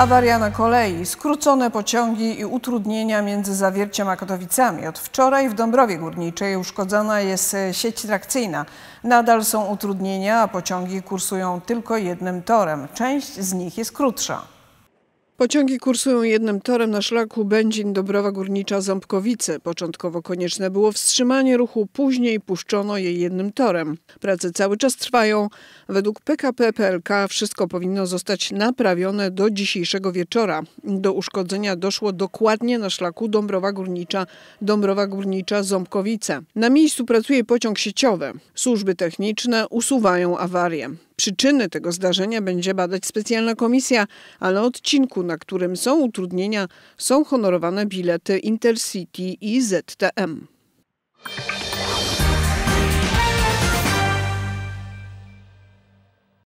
Awaria na kolei, skrócone pociągi i utrudnienia między Zawierciem a Katowicami. Od wczoraj w Dąbrowie Górniczej uszkodzona jest sieć trakcyjna. Nadal są utrudnienia, a pociągi kursują tylko jednym torem. Część z nich jest krótsza. Pociągi kursują jednym torem na szlaku Będzin-Dobrowa Górnicza-Ząbkowice. Początkowo konieczne było wstrzymanie ruchu, później puszczono je jednym torem. Prace cały czas trwają. Według PKP PLK wszystko powinno zostać naprawione do dzisiejszego wieczora. Do uszkodzenia doszło dokładnie na szlaku Dąbrowa Górnicza-Dąbrowa Górnicza-Ząbkowice. Na miejscu pracuje pociąg sieciowy. Służby techniczne usuwają awarię. Przyczyny tego zdarzenia będzie badać specjalna komisja, ale odcinku, na którym są utrudnienia, są honorowane bilety Intercity i ZTM.